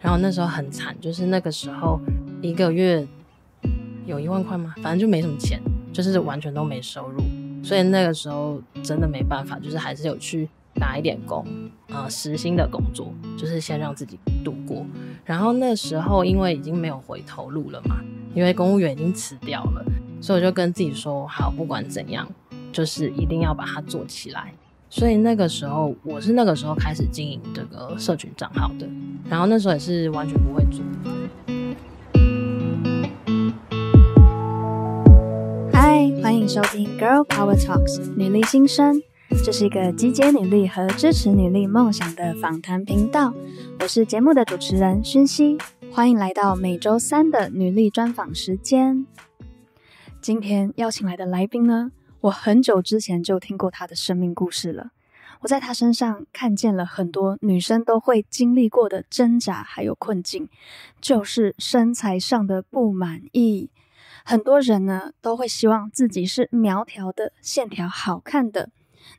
然后那时候很惨，就是那个时候一个月有一万块吗？反正就没什么钱，就是完全都没收入，所以那个时候真的没办法，就是还是有去打一点工，啊，实薪的工作，就是先让自己度过。然后那时候因为已经没有回头路了嘛，因为公务员已经辞掉了，所以我就跟自己说：好，不管怎样，就是一定要把它做起来。所以那个时候，我是那个时候开始经营这个社群账号的。然后那时候也是完全不会做。嗨，欢迎收听《Girl Power Talks》女力新生，这是一个集结女力和支持女力梦想的访谈频道。我是节目的主持人熏熙，欢迎来到每周三的女力专访时间。今天邀请来的来宾呢，我很久之前就听过她的生命故事了。我在他身上看见了很多女生都会经历过的挣扎，还有困境，就是身材上的不满意。很多人呢都会希望自己是苗条的，线条好看的。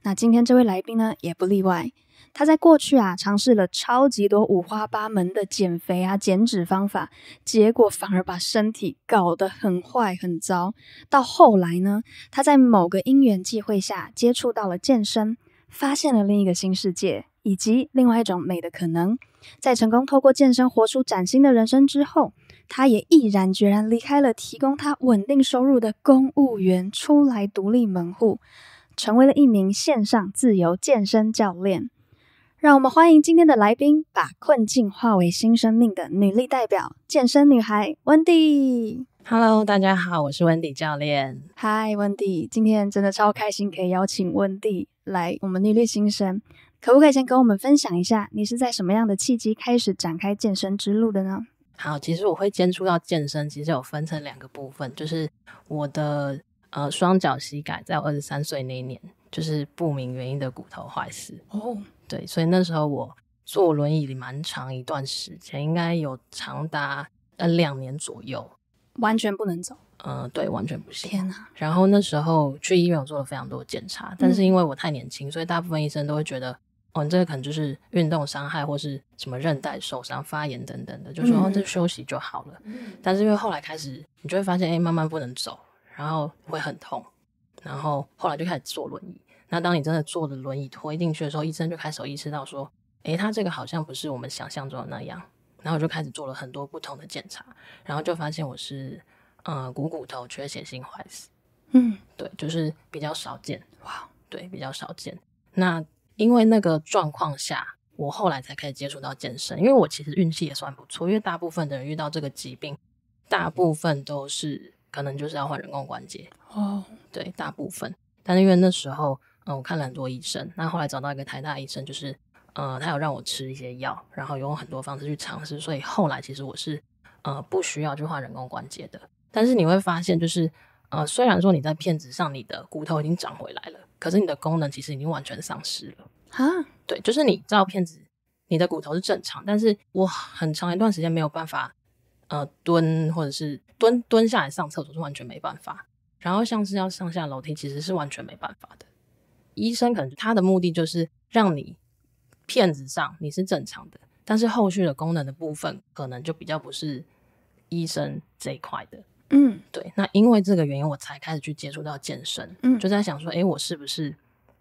那今天这位来宾呢也不例外。他在过去啊尝试了超级多五花八门的减肥啊减脂方法，结果反而把身体搞得很坏很糟。到后来呢，他在某个因缘际会下接触到了健身。发现了另一个新世界，以及另外一种美的可能。在成功透过健身活出崭新的人生之后，他也毅然决然离开了提供他稳定收入的公务员，出来独立门户，成为了一名线上自由健身教练。让我们欢迎今天的来宾，把困境化为新生命的女力代表——健身女孩温蒂。Hello，大家好，我是温蒂教练。Hi，温蒂，今天真的超开心，可以邀请温蒂来我们女力新生。可不可以先跟我们分享一下，你是在什么样的契机开始展开健身之路的呢？好，其实我会接触到健身，其实有分成两个部分，就是我的呃双脚膝盖，在我二十三岁那一年，就是不明原因的骨头坏死。哦。对，所以那时候我坐轮椅蛮长一段时间，应该有长达呃两年左右，完全不能走。嗯，对，完全不行。天哪！然后那时候去医院，我做了非常多检查，但是因为我太年轻，所以大部分医生都会觉得，哦，你这个可能就是运动伤害，或是什么韧带受伤、发炎等等的，就说哦，这休息就好了。嗯。但是因为后来开始，你就会发现，哎，慢慢不能走，然后会很痛，然后后来就开始坐轮椅。那当你真的坐着轮椅推进去的时候，医生就开始意识到说：“哎，他这个好像不是我们想象中的那样。”然后我就开始做了很多不同的检查，然后就发现我是呃股骨头缺血性坏死。嗯，对，就是比较少见。哇，对，比较少见。那因为那个状况下，我后来才开始接触到健身，因为我其实运气也算不错，因为大部分的人遇到这个疾病，大部分都是可能就是要换人工关节。哦，对，大部分。但因为那时候。我看很多医生，那后来找到一个台大医生，就是呃，他有让我吃一些药，然后用很多方式去尝试，所以后来其实我是呃不需要去换人工关节的。但是你会发现，就是呃，虽然说你在片子上你的骨头已经长回来了，可是你的功能其实已经完全丧失了啊。对，就是你照片子，你的骨头是正常，但是我很长一段时间没有办法呃蹲，或者是蹲蹲下来上厕所是完全没办法。然后像是要上下楼梯，其实是完全没办法的。医生可能他的目的就是让你片子上你是正常的，但是后续的功能的部分可能就比较不是医生这一块的。嗯，对。那因为这个原因，我才开始去接触到健身。嗯，就在想说，哎，我是不是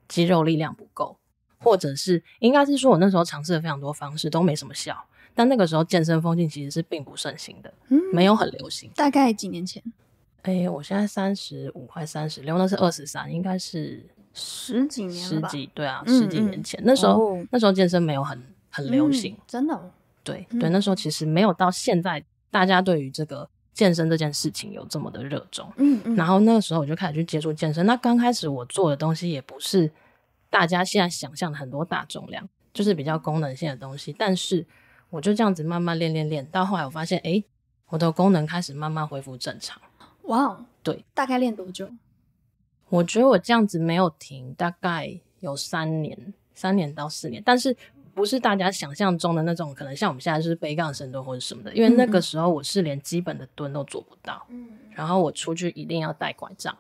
肌肉力量不够，或者是应该是说我那时候尝试了非常多方式都没什么效。但那个时候健身风气其实是并不盛行的，嗯，没有很流行。大概几年前？哎，我现在三十五块三十六？那是二十三，应该是。十几年吧，十几对啊，十几年前，那时候那时候健身没有很很流行，真的，对对，那时候其实没有到现在大家对于这个健身这件事情有这么的热衷，嗯嗯，然后那个时候我就开始去接触健身，那刚开始我做的东西也不是大家现在想象的很多大重量，就是比较功能性的东西，但是我就这样子慢慢练练练，到后来我发现，哎，我的功能开始慢慢恢复正常，哇，哦！对，大概练多久？我觉得我这样子没有停，大概有三年，三年到四年，但是不是大家想象中的那种，可能像我们现在就是背杠深蹲或者什么的。因为那个时候我是连基本的蹲都做不到，然后我出去一定要带拐杖，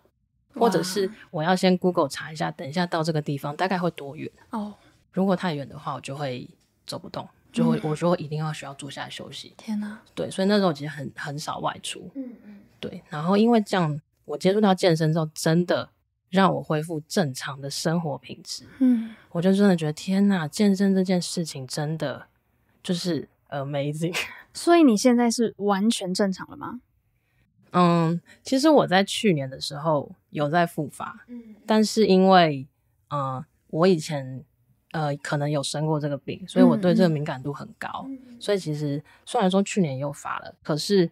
或者是我要先 Google 查一下，等一下到这个地方大概会多远哦。如果太远的话，我就会走不动，就会我说一定要需要坐下来休息。天哪，对，所以那时候其实很很少外出，嗯嗯，对。然后因为这样，我接触到健身之后，真的。让我恢复正常的生活品质，嗯，我就真的觉得天哪，健身这件事情真的就是 amazing。所以你现在是完全正常了吗？嗯，其实我在去年的时候有在复发，嗯，但是因为，呃，我以前呃可能有生过这个病，所以我对这个敏感度很高，所以其实虽然说去年又发了，可是。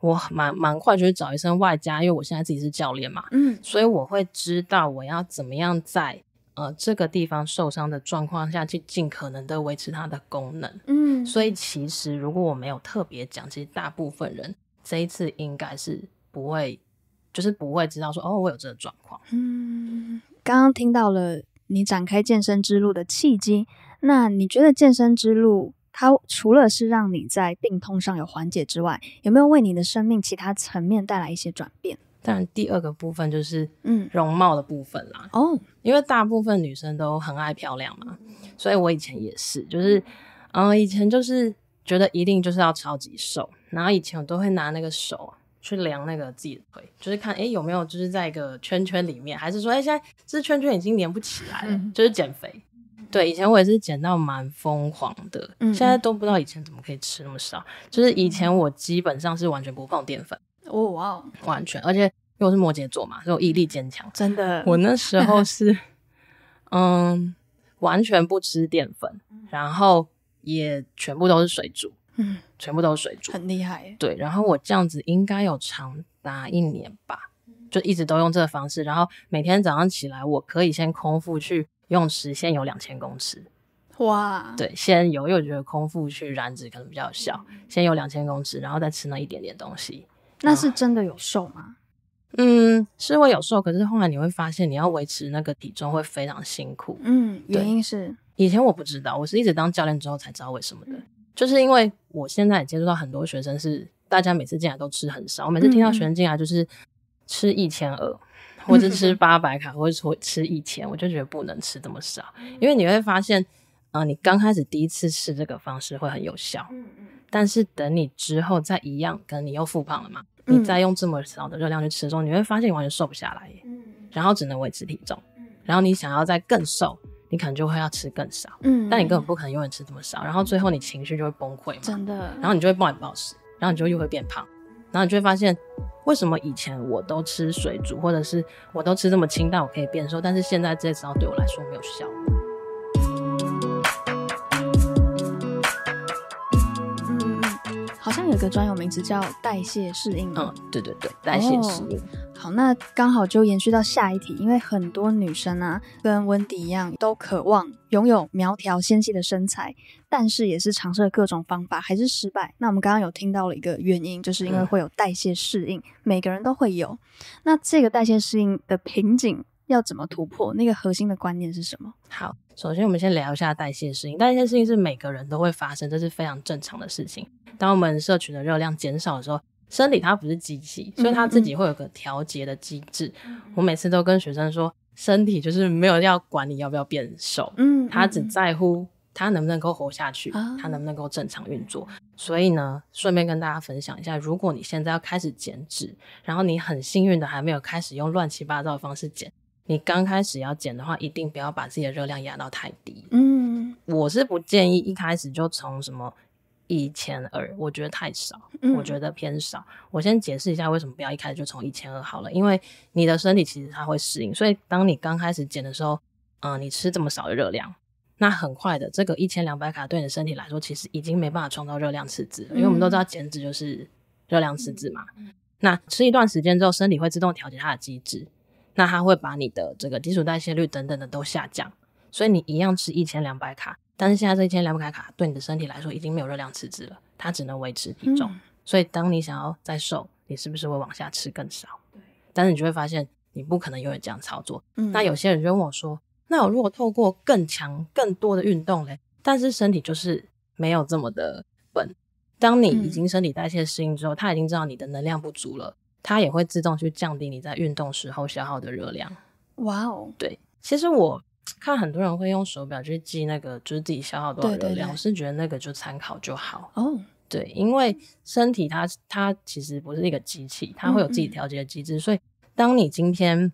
我蛮蛮快就是找医生外加，因为我现在自己是教练嘛，嗯，所以我会知道我要怎么样在呃这个地方受伤的状况下去尽可能的维持它的功能，嗯，所以其实如果我没有特别讲，其实大部分人这一次应该是不会，就是不会知道说哦我有这个状况，嗯，刚刚听到了你展开健身之路的契机，那你觉得健身之路？它除了是让你在病痛上有缓解之外，有没有为你的生命其他层面带来一些转变？当然，第二个部分就是嗯，容貌的部分啦。哦，因为大部分女生都很爱漂亮嘛，所以我以前也是，就是嗯，以前就是觉得一定就是要超级瘦，然后以前我都会拿那个手去量那个自己的腿，就是看哎有没有就是在一个圈圈里面，还是说哎现在这圈圈已经连不起来了，就是减肥。对，以前我也是减到蛮疯狂的，嗯，现在都不知道以前怎么可以吃那么少。就是以前我基本上是完全不放淀粉，哇，哦，完全，而且因为我是摩羯座嘛，所以我毅力坚强，真的。我那时候 是，嗯，完全不吃淀粉，然后也全部都是水煮，嗯，全部都是水煮，很厉害。对，然后我这样子应该有长达一年吧，就一直都用这个方式，然后每天早上起来，我可以先空腹去。泳池先游两千公尺，哇！对，先游，又觉得空腹去燃脂可能比较有效。先游两千公尺，然后再吃那一点点东西，那是真的有瘦吗？嗯，是会有瘦，可是后来你会发现，你要维持那个体重会非常辛苦。嗯，原因是以前我不知道，我是一直当教练之后才知道为什么的，就是因为我现在接触到很多学生，是大家每次进来都吃很少。我每次听到学生进来就是吃一千二。或者吃八百卡，或者吃吃一千，我就觉得不能吃这么少，因为你会发现，啊，你刚开始第一次吃这个方式会很有效，但是等你之后再一样，跟你又复胖了嘛，你再用这么少的热量去吃的时候，你会发现你完全瘦不下来，然后只能维持体重，然后你想要再更瘦，你可能就会要吃更少，嗯，但你根本不可能永远吃这么少，然后最后你情绪就会崩溃，真的，然后你就会暴饮暴食，然后你就又会变胖。然后你就会发现，为什么以前我都吃水煮或者是我都吃这么清淡，我可以变瘦，但是现在这招对我来说没有效。嗯嗯，好像有一个专有名字叫代谢适应。嗯，对对对，代谢适应。那刚好就延续到下一题，因为很多女生啊，跟温迪一样，都渴望拥有苗条纤细的身材，但是也是尝试了各种方法，还是失败。那我们刚刚有听到了一个原因，就是因为会有代谢适应，每个人都会有。那这个代谢适应的瓶颈要怎么突破？那个核心的观念是什么？好，首先我们先聊一下代谢适应。代谢适应是每个人都会发生，这是非常正常的事情。当我们摄取的热量减少的时候。身体它不是机器，所以它自己会有个调节的机制。我每次都跟学生说，身体就是没有要管你要不要变瘦，嗯，它只在乎它能不能够活下去，它能不能够正常运作。所以呢，顺便跟大家分享一下，如果你现在要开始减脂，然后你很幸运的还没有开始用乱七八糟的方式减，你刚开始要减的话，一定不要把自己的热量压到太低。嗯，我是不建议一开始就从什么。一千二，我觉得太少，我觉得偏少。我先解释一下为什么不要一开始就从一千二好了，因为你的身体其实它会适应。所以当你刚开始减的时候，嗯，你吃这么少的热量，那很快的这个一千两百卡对你的身体来说，其实已经没办法创造热量赤字，了，因为我们都知道减脂就是热量赤字嘛。那吃一段时间之后，身体会自动调节它的机制，那它会把你的这个基础代谢率等等的都下降，所以你一样吃一千两百卡。但是现在这一千两百卡对你的身体来说已经没有热量赤字了，它只能维持体重。所以当你想要再瘦，你是不是会往下吃更少？但是你就会发现，你不可能永远这样操作。嗯，那有些人就问我说：“那我如果透过更强、更多的运动嘞？但是身体就是没有这么的笨。当你已经身体代谢适应之后，它已经知道你的能量不足了，它也会自动去降低你在运动时候消耗的热量。哇哦，对，其实我。看很多人会用手表去记那个，就是自己消耗多少热量。我是觉得那个就参考就好。哦，对，因为身体它它其实不是一个机器，它会有自己调节的机制。所以，当你今天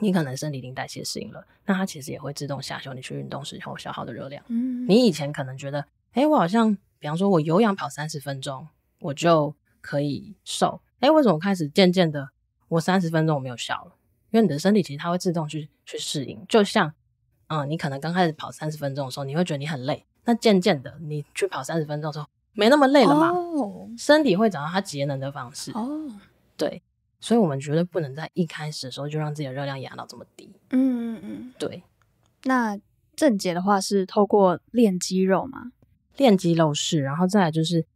你可能身体经代谢适应了，那它其实也会自动下修你去运动时候消耗的热量。嗯，你以前可能觉得，哎，我好像，比方说我有氧跑三十分钟，我就可以瘦。哎，为什么开始渐渐的，我三十分钟我没有效了？因为你的身体其实它会自动去去适应，就像。嗯，你可能刚开始跑三十分钟的时候，你会觉得你很累。那渐渐的，你去跑三十分钟的时候，没那么累了嘛？身体会找到它节能的方式。哦，对，所以我们绝对不能在一开始的时候就让自己的热量压到这么低。嗯嗯嗯，对。那正解的话是透过练肌肉吗？练肌肉是，然后再来就是。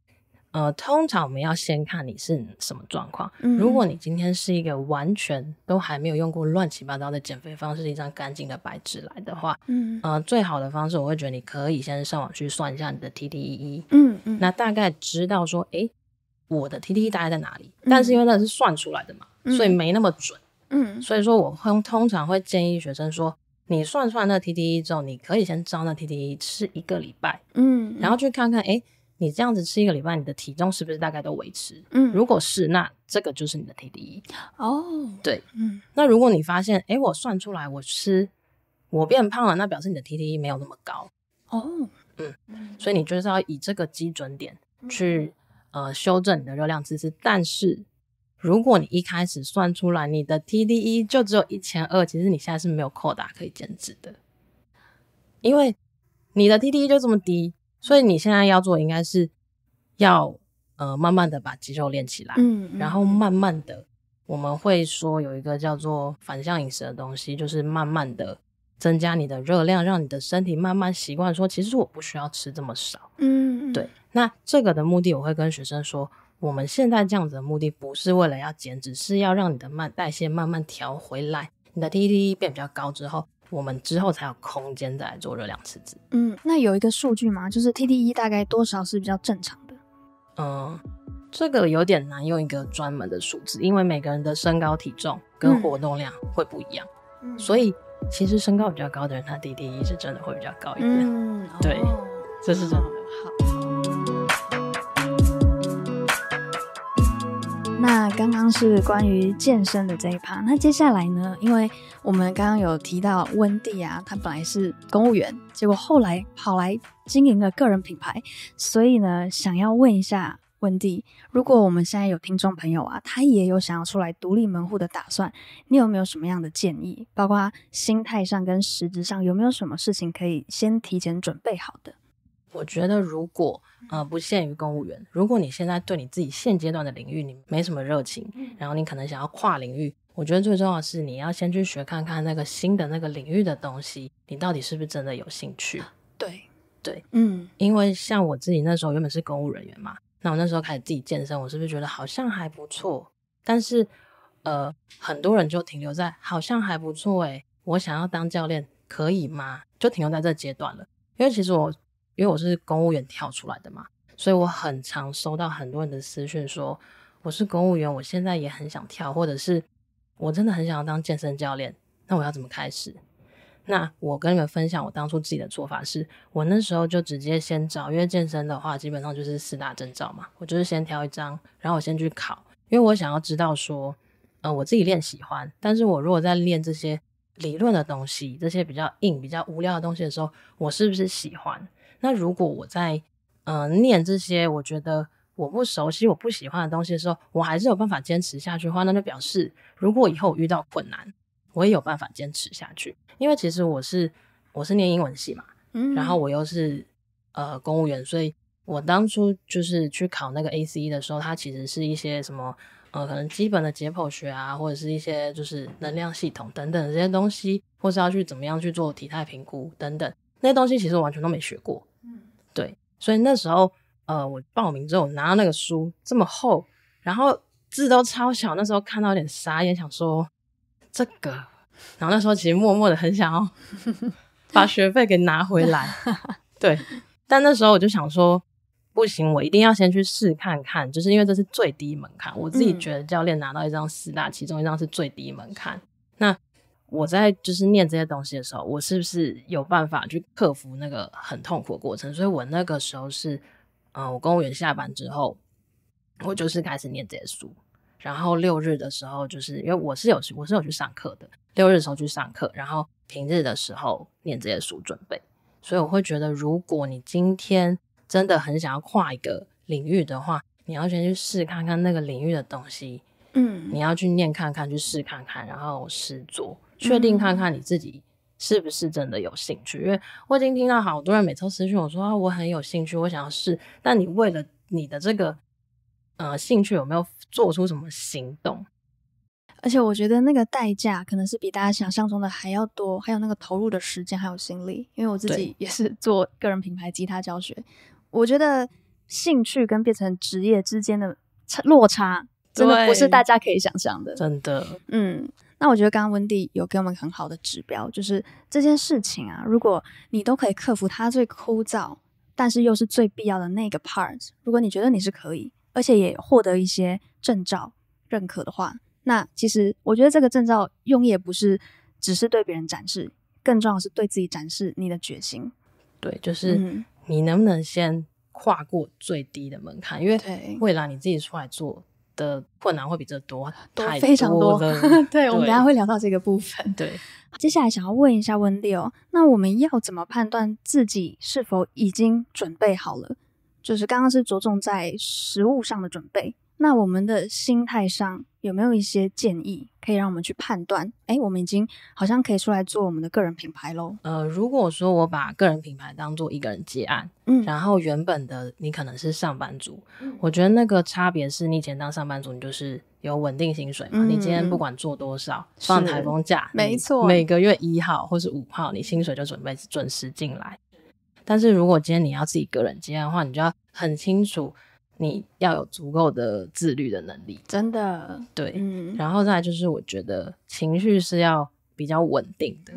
呃，通常我们要先看你是什么状况。如果你今天是一个完全都还没有用过乱七八糟的减肥方式，一张干净的白纸来的话，嗯，呃，最好的方式我会觉得你可以先上网去算一下你的 T d E E，嗯嗯，那大概知道说，哎，我的 T T 大概在哪里？但是因为那是算出来的嘛，所以没那么准，嗯，所以说我会通常会建议学生说，你算出来那 T T E E 之后，你可以先照那 T T E E 吃一个礼拜，嗯，然后去看看，哎。你这样子吃一个礼拜，你的体重是不是大概都维持？嗯，如果是，那这个就是你的 TDE 哦。对，嗯。那如果你发现，哎，我算出来我吃我变胖了，那表示你的 TDE 没有那么高哦。嗯所以你就是要以这个基准点去呃修正你的热量知识，但是如果你一开始算出来你的 TDE 就只有一千二，其实你现在是没有扩大可以减脂的，因为你的 TDE 就这么低。所以你现在要做应该是要呃慢慢的把肌肉练起来，嗯，然后慢慢的我们会说有一个叫做反向饮食的东西，就是慢慢的增加你的热量，让你的身体慢慢习惯说，其实我不需要吃这么少，嗯，对。那这个的目的我会跟学生说，我们现在这样子的目的不是为了要减，脂，是要让你的慢代谢慢慢调回来，你的 T D 变比较高之后。我们之后才有空间再做热量赤字。嗯，那有一个数据吗？就是 TDE 大概多少是比较正常的？嗯，这个有点难用一个专门的数字，因为每个人的身高体重跟活动量会不一样。嗯，所以其实身高比较高的人，他 TDE 是真的会比较高一点。嗯，对，这是真的。好。那刚刚是关于健身的这一趴，那接下来呢？因为我们刚刚有提到温蒂啊，他本来是公务员，结果后来跑来经营了个人品牌，所以呢，想要问一下温蒂，如果我们现在有听众朋友啊，他也有想要出来独立门户的打算，你有没有什么样的建议？包括心态上跟实质上有没有什么事情可以先提前准备好的？我觉得，如果呃不限于公务员，如果你现在对你自己现阶段的领域你没什么热情，然后你可能想要跨领域，我觉得最重要是你要先去学看看那个新的那个领域的东西，你到底是不是真的有兴趣？对对，嗯，因为像我自己那时候原本是公务人员嘛，那我那时候开始自己健身，我是不是觉得好像还不错？但是呃，很多人就停留在好像还不错诶，我想要当教练可以吗？就停留在这阶段了，因为其实我。因为我是公务员跳出来的嘛，所以我很常收到很多人的私讯说：“我是公务员，我现在也很想跳，或者是我真的很想要当健身教练，那我要怎么开始？”那我跟你们分享，我当初自己的做法是：我那时候就直接先找，因为健身的话基本上就是四大证照嘛，我就是先挑一张，然后我先去考，因为我想要知道说，呃，我自己练喜欢，但是我如果在练这些理论的东西，这些比较硬、比较无聊的东西的时候，我是不是喜欢？那如果我在呃念这些我觉得我不熟悉我不喜欢的东西的时候，我还是有办法坚持下去的话，那就表示如果以后遇到困难，我也有办法坚持下去。因为其实我是我是念英文系嘛，嗯，然后我又是呃公务员，所以我当初就是去考那个 A C E 的时候，它其实是一些什么呃可能基本的解剖学啊，或者是一些就是能量系统等等这些东西，或是要去怎么样去做体态评估等等那些东西，其实完全都没学过。所以那时候，呃，我报名之后拿到那个书这么厚，然后字都超小，那时候看到有点傻眼，想说这个，然后那时候其实默默的很想要 把学费给拿回来，对。但那时候我就想说，不行，我一定要先去试看看，就是因为这是最低门槛，我自己觉得教练拿到一张四大，其中一张是最低门槛，那。我在就是念这些东西的时候，我是不是有办法去克服那个很痛苦的过程？所以我那个时候是，呃，我公务员下班之后，我就是开始念这些书。然后六日的时候，就是因为我是有我是有去上课的，六日的时候去上课，然后平日的时候念这些书准备。所以我会觉得，如果你今天真的很想要跨一个领域的话，你要先去试看看那个领域的东西，嗯，你要去念看看，去试看看，然后试做。确定看看你自己是不是真的有兴趣，因为我已经听到好多人每次私信我说啊，我很有兴趣，我想要试。但你为了你的这个呃兴趣，有没有做出什么行动？而且我觉得那个代价可能是比大家想象中的还要多，还有那个投入的时间还有心力。因为我自己也是 做个人品牌吉他教学，我觉得兴趣跟变成职业之间的落差真的不是大家可以想象的，真的，嗯。那我觉得刚刚温蒂有给我们很好的指标，就是这件事情啊，如果你都可以克服它最枯燥，但是又是最必要的那个 part，如果你觉得你是可以，而且也获得一些证照认可的话，那其实我觉得这个证照用也不是只是对别人展示，更重要是对自己展示你的决心。对，就是你能不能先跨过最低的门槛，因为未来你自己出来做。的困难会比这多，多非常多。对我们，等下会聊到这个部分。对，接下来想要问一下温迪哦，那我们要怎么判断自己是否已经准备好了？就是刚刚是着重在食物上的准备。那我们的心态上有没有一些建议，可以让我们去判断？哎，我们已经好像可以出来做我们的个人品牌喽。呃，如果说我把个人品牌当做一个人接案，嗯，然后原本的你可能是上班族，嗯，我觉得那个差别是，你以前当上班族，你就是有稳定薪水嘛。你今天不管做多少，放台风假，没错，每个月一号或是五号，你薪水就准备准时进来。但是，如果今天你要自己个人接的话，你就要很清楚。你要有足够的自律的能力，真的对，嗯，然后再就是我觉得情绪是要比较稳定的，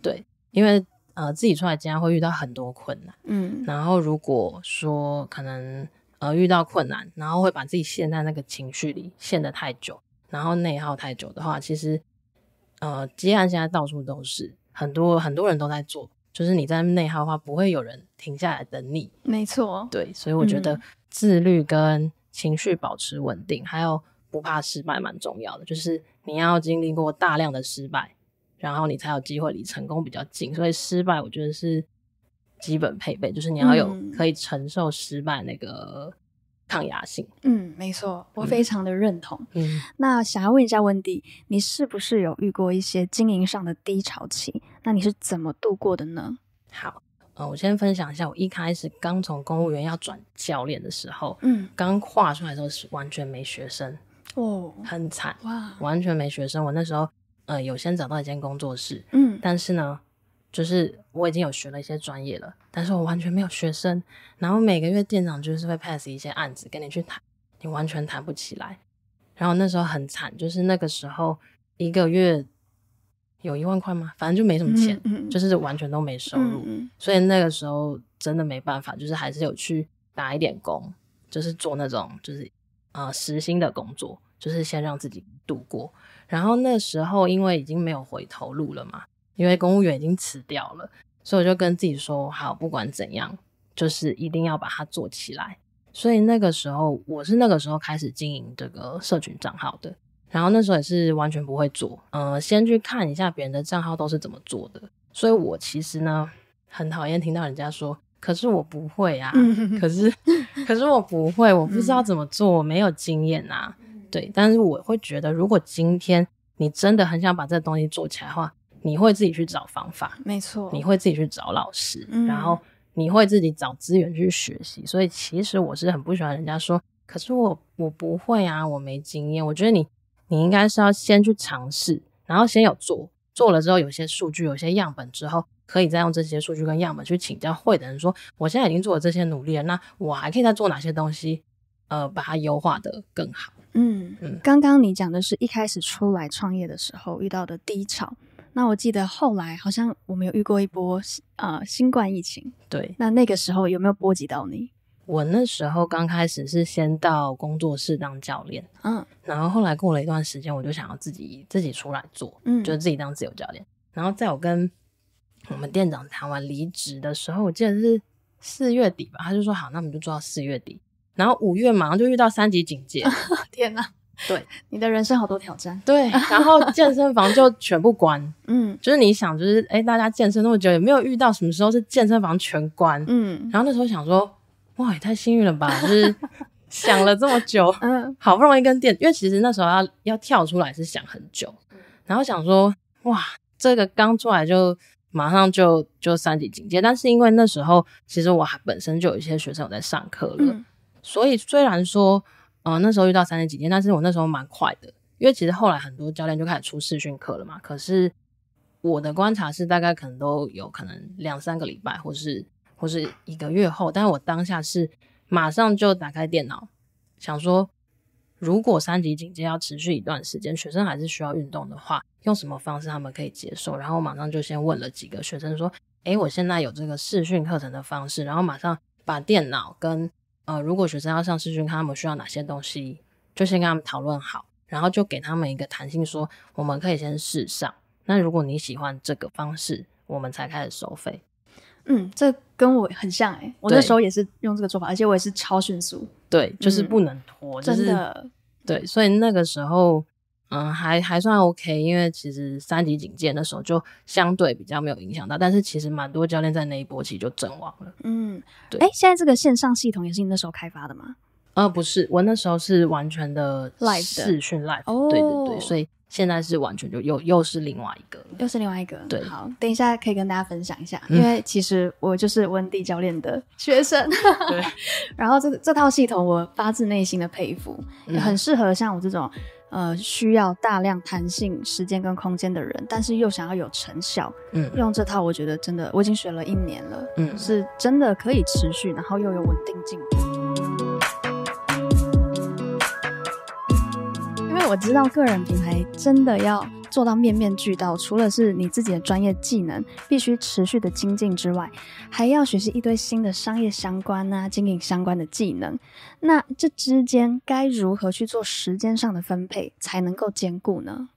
对，因为呃自己出来将来会遇到很多困难，嗯，然后如果说可能呃遇到困难，然后会把自己陷在那个情绪里，陷得太久，然后内耗太久的话，其实呃，既然现在到处都是，很多很多人都在做，就是你在内耗的话，不会有人停下来等你，没错，对，所以我觉得。自律跟情绪保持稳定，还有不怕失败，蛮重要的。就是你要经历过大量的失败，然后你才有机会离成功比较近。所以失败，我觉得是基本配备，就是你要有可以承受失败那个抗压性。嗯，没错，我非常的认同。嗯，那想要问一下温迪，你是不是有遇过一些经营上的低潮期？那你是怎么度过的呢？好。哦，我先分享一下，我一开始刚从公务员要转教练的时候，嗯，刚画出来的时候是完全没学生哦，很惨哇，完全没学生。我那时候呃有先找到一间工作室，嗯，但是呢，就是我已经有学了一些专业了，但是我完全没有学生。然后每个月店长就是会 pass 一些案子跟你去谈，你完全谈不起来。然后那时候很惨，就是那个时候一个月。有一万块吗？反正就没什么钱，就是完全都没收入，所以那个时候真的没办法，就是还是有去打一点工，就是做那种就是呃实心的工作，就是先让自己度过。然后那时候因为已经没有回头路了嘛，因为公务员已经辞掉了，所以我就跟自己说，好，不管怎样，就是一定要把它做起来。所以那个时候，我是那个时候开始经营这个社群账号的。然后那时候也是完全不会做，嗯，先去看一下别人的账号都是怎么做的。所以我其实呢，很讨厌听到人家说：“可是我不会啊，可是，可是我不会，我不知道怎么做，我没有经验啊。”对，但是我会觉得，如果今天你真的很想把这东西做起来的话，你会自己去找方法，没错，你会自己去找老师，然后你会自己找资源去学习。所以其实我是很不喜欢人家说：“可是我我不会啊，我没经验。”我觉得你。你应该是要先去尝试，然后先有做，做了之后有些数据、有些样本之后，可以再用这些数据跟样本去请教会的人说，我现在已经做了这些努力了，那我还可以再做哪些东西，呃，把它优化的更好。嗯嗯。刚刚你讲的是一开始出来创业的时候遇到的第一潮，那我记得后来好像我们有遇过一波呃新冠疫情，对，那那个时候有没有波及到你？我那时候刚开始是先到工作室当教练，嗯，然后后来过了一段时间，我就想要自己自己出来做，嗯，就自己当自由教练。然后在我跟我们店长谈完离职的时候，我记得是四月底吧，他就说好，那我们就做到四月底。然后五月马上就遇到三级警戒，天哪！对，你的人生好多挑战，对。然后健身房就全部关，嗯，就是你想，就是哎，大家健身那么久，也没有遇到什么时候是健身房全关，嗯。然后那时候想说。哇，也太幸运了吧！就是想了这么久，嗯，好不容易跟店，因为其实那时候要要跳出来是想很久，然后想说，哇，这个刚出来就马上就就三级警戒，但是因为那时候其实我还本身就有一些学生有在上课了，所以虽然说，呃，那时候遇到三级警戒，但是我那时候蛮快的，因为其实后来很多教练就开始出试训课了嘛，可是我的观察是，大概可能都有可能两三个礼拜，或是。或是一个月后，但是我当下是马上就打开电脑，想说如果三级警戒要持续一段时间，学生还是需要运动的话，用什么方式他们可以接受？然后我马上就先问了几个学生说：“诶，我现在有这个视讯课程的方式。”然后马上把电脑跟呃，如果学生要上视讯课，他们需要哪些东西，就先跟他们讨论好，然后就给他们一个弹性，说我们可以先试上。那如果你喜欢这个方式，我们才开始收费。嗯，这跟我很像哎，我那时候也是用这个做法，而且我也是超迅速，对，就是不能拖，真的，对，所以那个时候，嗯，还还算 OK，因为其实三级警戒那时候就相对比较没有影响到，但是其实蛮多教练在那一波其实就阵亡了，嗯，对，哎，现在这个线上系统也是你那时候开发的吗？呃，不是，我那时候是完全的 live 讯 live，对对对，所以。现在是完全就又又是另外一个，又是另外一个。对，好，等一下可以跟大家分享一下，因为其实我就是温蒂教练的学生。对，然后这这套系统我发自内心的佩服，很适合像我这种呃需要大量弹性时间跟空间的人，但是又想要有成效。嗯，用这套我觉得真的，我已经学了一年了，嗯，是真的可以持续，然后又有稳定进步。因为我知道，个人品牌真的要做到面面俱到，除了是你自己的专业技能必须持续的精进之外，还要学习一堆新的商业相关啊、经营相关的技能。那这之间该如何去做时间上的分配，才能够兼顾呢？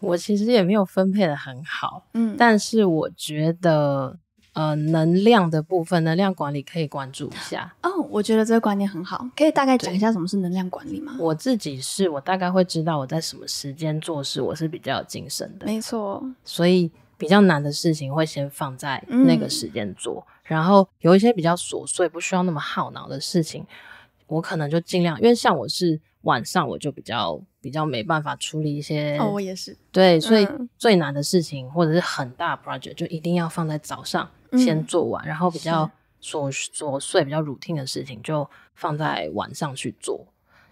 我其实也没有分配的很好，嗯，但是我觉得。呃，能量的部分，能量管理可以关注一下。哦，我觉得这个观念很好，可以大概讲一下什么是能量管理吗？我自己是我大概会知道我在什么时间做事，我是比较有精神的。没错，所以比较难的事情会先放在那个时间做，然后有一些比较琐碎、不需要那么耗脑的事情，我可能就尽量，因为像我是晚上，我就比较比较没办法处理一些。哦，我也是。对，所以最难的事情或者是很大 project 就一定要放在早上。先做完，然后比较琐琐碎、比较 routine 的事情就放在晚上去做。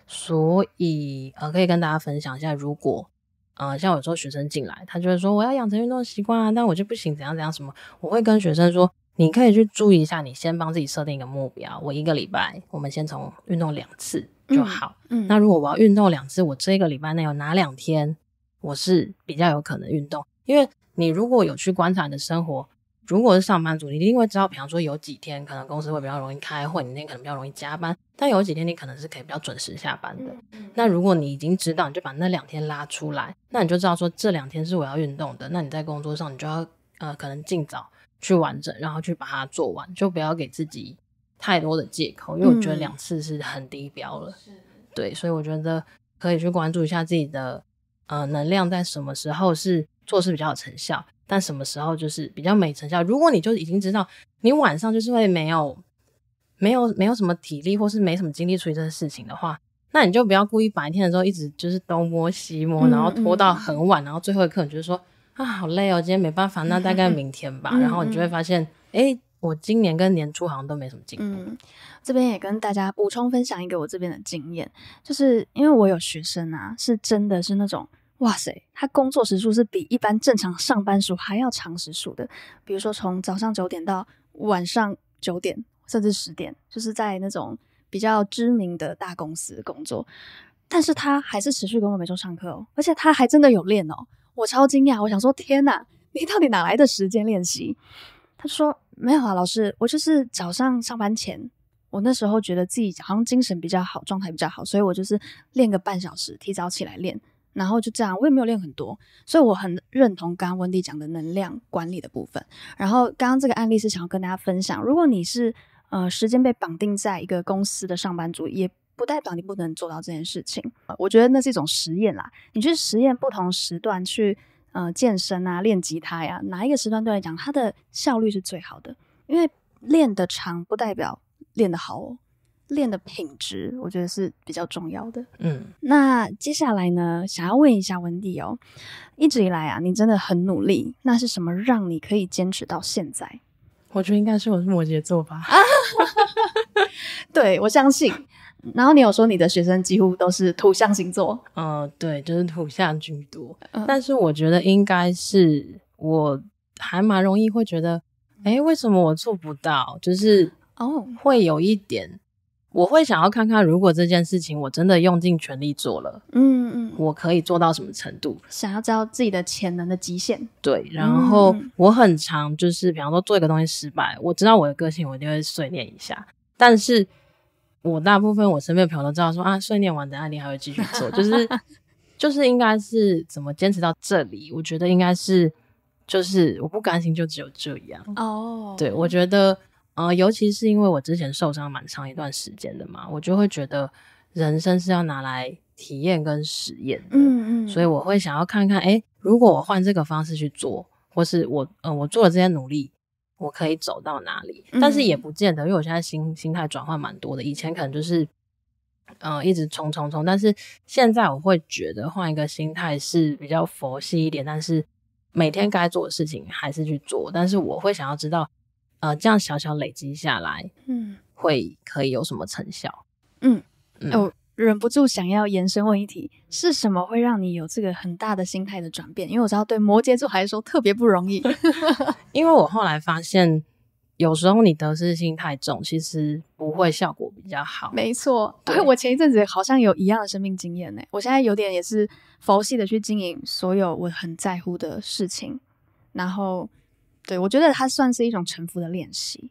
所以，呃，可以跟大家分享一下，如果，呃，像有时候学生进来，他就会说：“我要养成运动习惯啊，但我就不行，怎样怎样什么。”我会跟学生说：“你可以去注意一下，你先帮自己设定一个目标。我一个礼拜，我们先从运动两次就好。嗯，那如果我要运动两次，我这个礼拜内有哪两天我是比较有可能运动？因为你如果有去观察你的生活。”如果是上班族，你一定会知道，比方说有几天可能公司会比较容易开会，你那天可能比较容易加班；但有几天你可能是可以比较准时下班的。那如果你已经知道，你就把那两天拉出来，那你就知道说这两天是我要运动的。那你在工作上，你就要呃可能尽早去完整，然后去把它做完，就不要给自己太多的借口。因为我觉得两次是很低标了，对，所以我觉得可以去关注一下自己的呃能量在什么时候是做事比较有成效。但什么时候就是比较没成效？如果你就已经知道你晚上就是会没有没有没有什么体力或是没什么精力处理这件事情的话，那你就不要故意白天的时候一直就是东摸西摸，然后拖到很晚，然后最后一刻你就说啊好累哦，今天没办法，那大概明天吧。然后你就会发现，哎，我今年跟年初好像都没什么进步。嗯，这边也跟大家补充分享一个我这边的经验，就是因为我有学生啊，是真的是那种。哇塞，他工作时数是比一般正常上班族还要长时数的，比如说从早上九点到晚上九点，甚至十点，就是在那种比较知名的大公司工作。但是他还是持续跟我每周上课，哦，而且他还真的有练哦，我超惊讶，我想说天哪，你到底哪来的时间练习？他说没有啊，老师，我就是早上上班前，我那时候觉得自己好像精神比较好，状态比较好，所以我就是练个半小时，提早起来练。然后就这样，我也没有练很多，所以我很认同刚刚温蒂讲的能量管理的部分。然后刚刚这个案例是想要跟大家分享，如果你是呃时间被绑定在一个公司的上班族，也不代表你不能做到这件事情。我觉得那是一种实验啦，你去实验不同时段去呃健身啊、练吉他呀，哪一个时段对来讲它的效率是最好的？因为练得长不代表练得好。哦。练的品质，我觉得是比较重要的。嗯，那接下来呢，想要问一下文迪哦，一直以来啊，你真的很努力，那是什么让你可以坚持到现在？我觉得应该是我是摩羯座吧。对，我相信。然后你有说你的学生几乎都是土象星座，嗯，对，就是土象居多。但是我觉得应该是我还蛮容易会觉得，哎，为什么我做不到？就是哦，会有一点。我会想要看看，如果这件事情我真的用尽全力做了，嗯嗯，我可以做到什么程度？想要知道自己的潜能的极限。对，然后我很常就是，比方说做一个东西失败，我知道我的个性，我一定会碎念一下。但是我大部分我身边的朋友都知道说啊，碎念完，等下你还会继续做，就是 就是应该是怎么坚持到这里？我觉得应该是就是我不甘心就只有这样哦。对我觉得。啊，尤其是因为我之前受伤蛮长一段时间的嘛，我就会觉得人生是要拿来体验跟实验的，嗯嗯，所以我会想要看看，哎，如果我换这个方式去做，或是我呃我做了这些努力，我可以走到哪里？但是也不见得，因为我现在心心态转换蛮多的，以前可能就是嗯一直冲冲冲，但是现在我会觉得换一个心态是比较佛系一点，但是每天该做的事情还是去做，但是我会想要知道。呃，这样小小累积下来，嗯，会可以有什么成效？嗯，我忍不住想要延伸问一题：是什么会让你有这个很大的心态的转变？因为我知道对摩羯座来说特别不容易。因为我后来发现，有时候你得失心太重，其实不会效果比较好。没错，对我前一阵子好像有一样的生命经验呢。我现在有点也是佛系的去经营所有我很在乎的事情，然后。对，我觉得它算是一种臣服的练习。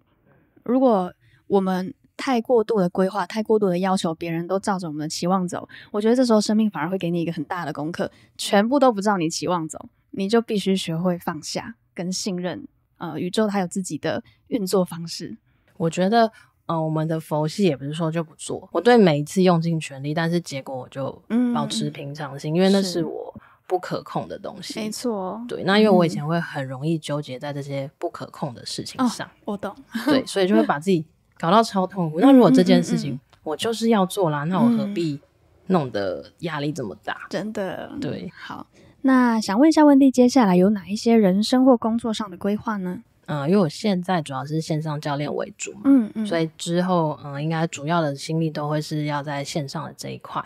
如果我们太过度的规划，太过度的要求，别人都照着我们的期望走，我觉得这时候生命反而会给你一个很大的功课，全部都不照你期望走，你就必须学会放下跟信任。呃，宇宙它有自己的运作方式。我觉得，呃，我们的佛系也不是说就不做。我对每一次用尽全力，但是结果我就保持平常心，因为那是我。不可控的东西，没错。对，那因为我以前会很容易纠结在这些不可控的事情上，我懂。对，所以就会把自己搞到超痛苦。那如果这件事情我就是要做啦，那我何必弄得压力这么大？真的，对。好，那想问一下温蒂，接下来有哪一些人生或工作上的规划呢？嗯，因为我现在主要是线上教练为主嘛，嗯嗯，所以之后嗯，应该主要的心力都会是要在线上的这一块。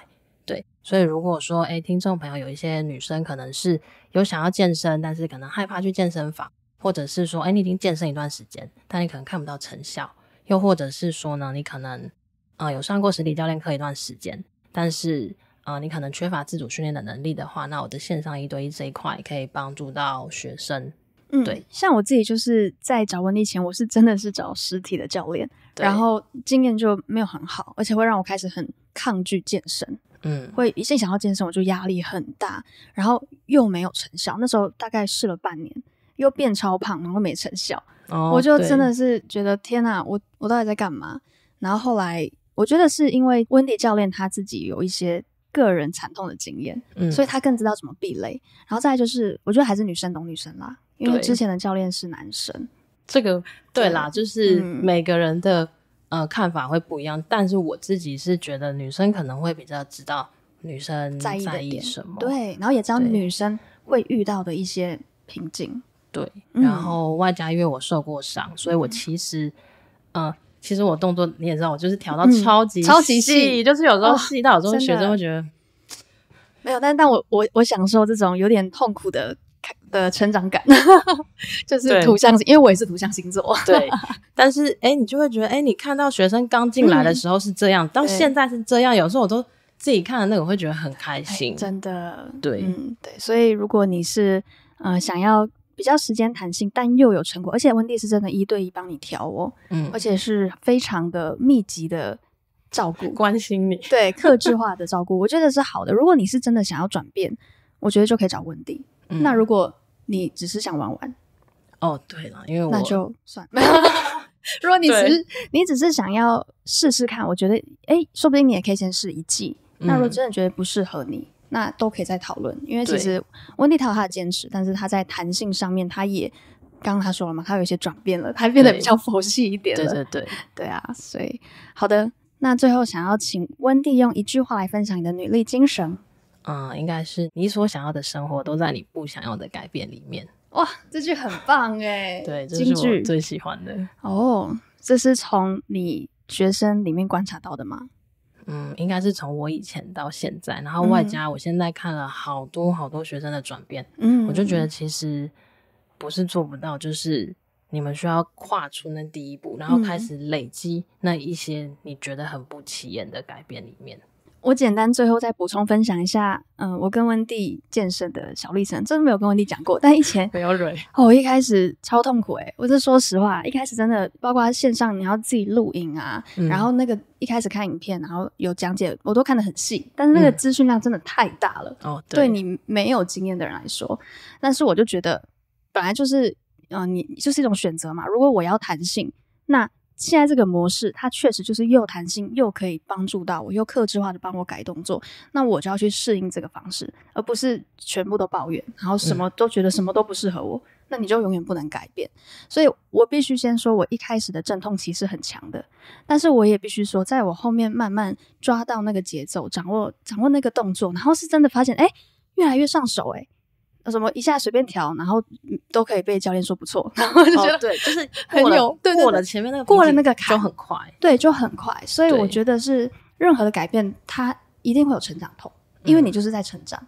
所以，如果说，哎，听众朋友有一些女生可能是有想要健身，但是可能害怕去健身房，或者是说，哎，你已经健身一段时间，但你可能看不到成效，又或者是说呢，你可能，呃，有上过实体教练课一段时间，但是，呃，你可能缺乏自主训练的能力的话，那我的线上一对一这一块可以帮助到学生。嗯，对，像我自己就是在找问题前，我是真的是找实体的教练，然后经验就没有很好，而且会让我开始很抗拒健身。嗯，会一心想要健身，我就压力很大，然后又没有成效。那时候大概试了半年，又变超胖，然后没成效。哦，我就真的是觉得天哪，我我到底在干嘛？然后后来我觉得是因为温迪教练他自己有一些个人惨痛的经验，嗯，所以他更知道怎么避雷。然后再就是，我觉得还是女生懂女生啦，因为之前的教练是男生。这个对啦，就是每个人的。呃，看法会不一样，但是我自己是觉得女生可能会比较知道女生在意什么，对，然后也知道女生会遇到的一些瓶颈，对，然后外加因为我受过伤，所以我其实，呃，其实我动作你也知道，我就是调到超级超级细，就是有时候细到有时候学生会觉得没有，但但我我我享受这种有点痛苦的。的成长感，就是图像，因为我也是图像星座。对，但是哎，你就会觉得，哎，你看到学生刚进来的时候是这样，到现在是这样，有时候我都自己看的那个会觉得很开心。真的，对，嗯，对。所以如果你是呃想要比较时间弹性，但又有成果，而且温蒂是真的一对一帮你调哦，嗯，而且是非常的密集的照顾、关心你，对，克制化的照顾，我觉得是好的。如果你是真的想要转变，我觉得就可以找温迪。那如果你只是想玩玩，哦，对了，因为那就算。如果你只是你只是想要试试看，我觉得，哎，说不定你也可以先试一季。那如果真的觉得不适合你，那都可以再讨论。因为其实温蒂他有他的坚持，但是他在弹性上面，他也刚刚他说了嘛，他有一些转变了，他变得比较佛系一点了。对对对，对啊。所以好的，那最后想要请温蒂用一句话来分享你的女力精神。嗯，应该是你所想要的生活都在你不想要的改变里面。哇，这句很棒哎！对，这是我最喜欢的。哦，这是从你学生里面观察到的吗？嗯，应该是从我以前到现在，然后外加我现在看了好多好多学生的转变，嗯，我就觉得其实不是做不到，就是你们需要跨出那第一步，然后开始累积那一些你觉得很不起眼的改变里面。我简单最后再补充分享一下，嗯，我跟温蒂健身的小历程，真的没有跟温蒂讲过，但以前没有忍哦，一开始超痛苦哎，我是说实话，一开始真的，包括线上你要自己录影啊，然后那个一开始看影片，然后有讲解，我都看的很细，但是那个资讯量真的太大了，哦，对你没有经验的人来说，但是我就觉得，本来就是，嗯，你就是一种选择嘛，如果我要弹性，那。现在这个模式，它确实就是又弹性又可以帮助到我，又克制化的帮我改动作，那我就要去适应这个方式，而不是全部都抱怨，然后什么都觉得什么都不适合我，那你就永远不能改变。所以我必须先说，我一开始的阵痛期是很强的，但是我也必须说，在我后面慢慢抓到那个节奏，掌握掌握那个动作，然后是真的发现，哎，越来越上手，哎。什么一下随便调，然后都可以被教练说不错，然后就觉得对，就是 很有过了前面那个过了那个坎就很快，对，就很快。所以我觉得是任何的改变，它一定会有成长痛，因为你就是在成长。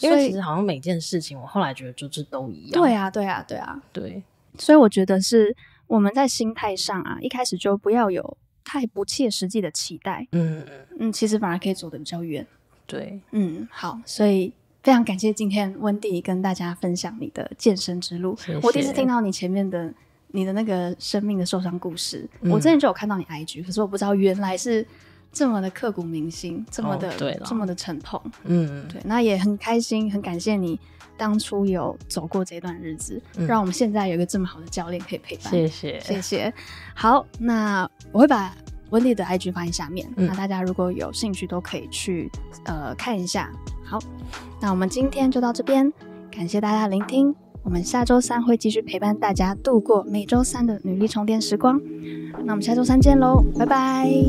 因为其实好像每件事情，我后来觉得就是都一样。对啊，对啊，对啊，对。所以我觉得是我们在心态上啊，一开始就不要有太不切实际的期待。嗯嗯，其实反而可以走得比较远。对，嗯，好。所以。非常感谢今天温蒂跟大家分享你的健身之路。我第一次听到你前面的你的那个生命的受伤故事，我之前就有看到你 IG，可是我不知道原来是这么的刻骨铭心，这么的这么的沉痛。嗯，对，那也很开心，很感谢你当初有走过这段日子，让我们现在有一个这么好的教练可以陪伴。谢谢，谢谢。好，那我会把。温蒂的 IG 放在下面，那大家如果有兴趣都可以去呃看一下。好，那我们今天就到这边，感谢大家聆听，我们下周三会继续陪伴大家度过每周三的努力充电时光，那我们下周三见喽，拜拜。